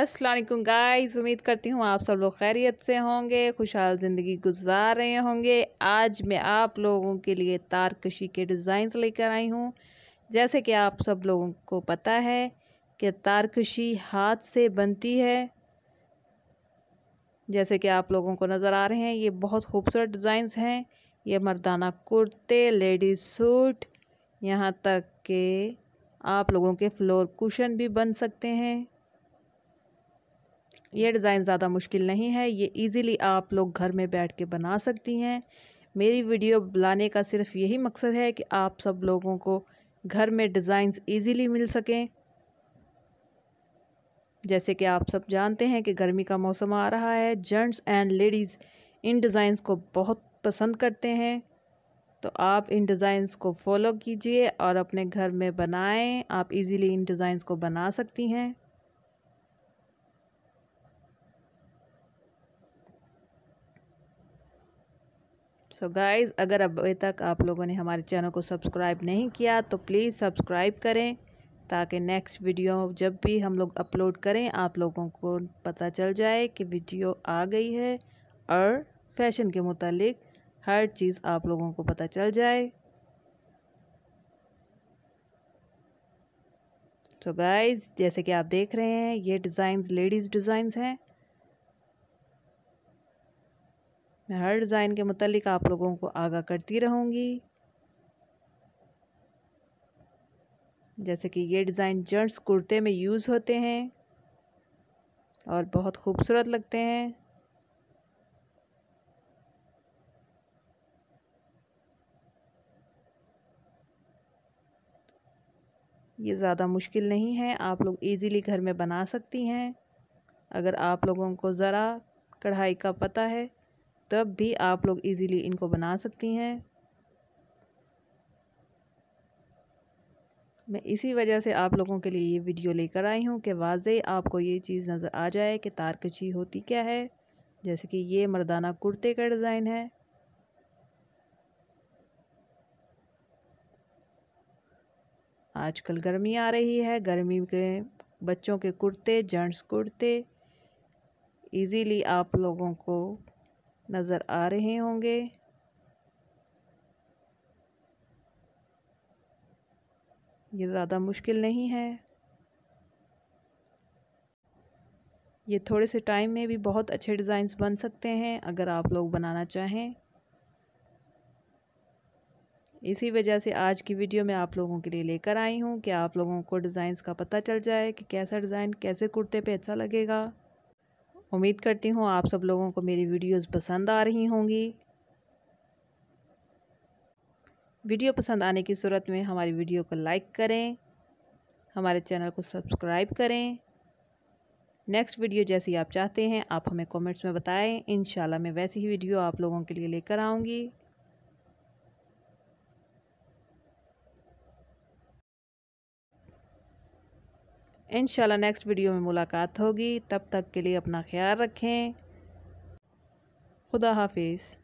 Aslam guys उम्मीद करती हूँ आप सब लोग खैरियत से होंगे खुशहाल ज़िंदगी गुजार रहे होंगे आज मैं आप लोगों के लिए तारकशी के डिज़ाइन लेकर आई हूँ जैसे कि आप सब लोगों को पता है कि तारकशी हाथ से बनती है जैसे कि आप लोगों को नज़र आ रहे हैं ये बहुत खूबसूरत डिज़ाइंस हैं ये मर्दाना कुर्ते लेडीज़ सूट यहाँ तक के आप लोगों के फ्लोर कुशन भी बन सकते हैं ये डिज़ाइन ज़्यादा मुश्किल नहीं है ये इजीली आप लोग घर में बैठ के बना सकती हैं मेरी वीडियो लाने का सिर्फ यही मकसद है कि आप सब लोगों को घर में डिज़ाइंस इजीली मिल सकें जैसे कि आप सब जानते हैं कि गर्मी का मौसम आ रहा है जेंट्स एंड लेडीज़ इन डिज़ाइंस को बहुत पसंद करते हैं तो आप इन डिज़ाइंस को फॉलो कीजिए और अपने घर में बनाएं आप इजीली इन डिज़ाइंस को बना सकती हैं सो so गाइस अगर अभी तक आप लोगों ने हमारे चैनल को सब्सक्राइब नहीं किया तो प्लीज़ सब्सक्राइब करें ताकि नेक्स्ट वीडियो जब भी हम लोग अपलोड करें आप लोगों को पता चल जाए कि वीडियो आ गई है और फैशन के मुतालिक हर चीज़ आप लोगों को पता चल जाए तो so गाइस जैसे कि आप देख रहे हैं ये डिज़ाइंस लेडीज़ डिज़ाइंस हैं मैं हर डिज़ाइन के मतलब आप लोगों को आगा करती रहूँगी जैसे कि ये डिज़ाइन जेंट्स कुर्ते में यूज़ होते हैं और बहुत खूबसूरत लगते हैं ये ज़्यादा मुश्किल नहीं है आप लोग इजीली घर में बना सकती हैं अगर आप लोगों को ज़रा कढ़ाई का पता है तब भी आप लोग इजीली इनको बना सकती हैं मैं इसी वजह से आप लोगों के लिए ये वीडियो लेकर आई हूँ कि वाजई आपको ये चीज़ नज़र आ जाए कि तारकची होती क्या है जैसे कि ये मर्दाना कुर्ते का डिज़ाइन है आजकल गर्मी आ रही है गर्मी के बच्चों के कुर्ते जेंट्स कुर्ते इजीली आप लोगों को नज़र आ रहे होंगे ये ज़्यादा मुश्किल नहीं है ये थोड़े से टाइम में भी बहुत अच्छे डिज़ाइंस बन सकते हैं अगर आप लोग बनाना चाहें इसी वजह से आज की वीडियो में आप लोगों के लिए लेकर आई हूँ कि आप लोगों को डिज़ाइंस का पता चल जाए कि कैसा डिज़ाइन कैसे कुर्ते पे अच्छा लगेगा उम्मीद करती हूँ आप सब लोगों को मेरी वीडियोस पसंद आ रही होंगी वीडियो पसंद आने की सूरत में हमारी वीडियो को लाइक करें हमारे चैनल को सब्सक्राइब करें नेक्स्ट वीडियो जैसी आप चाहते हैं आप हमें कमेंट्स में बताएं इन मैं वैसी ही वीडियो आप लोगों के लिए लेकर आऊँगी इन नेक्स्ट वीडियो में मुलाकात होगी तब तक के लिए अपना ख्याल रखें खुदा हाफिज़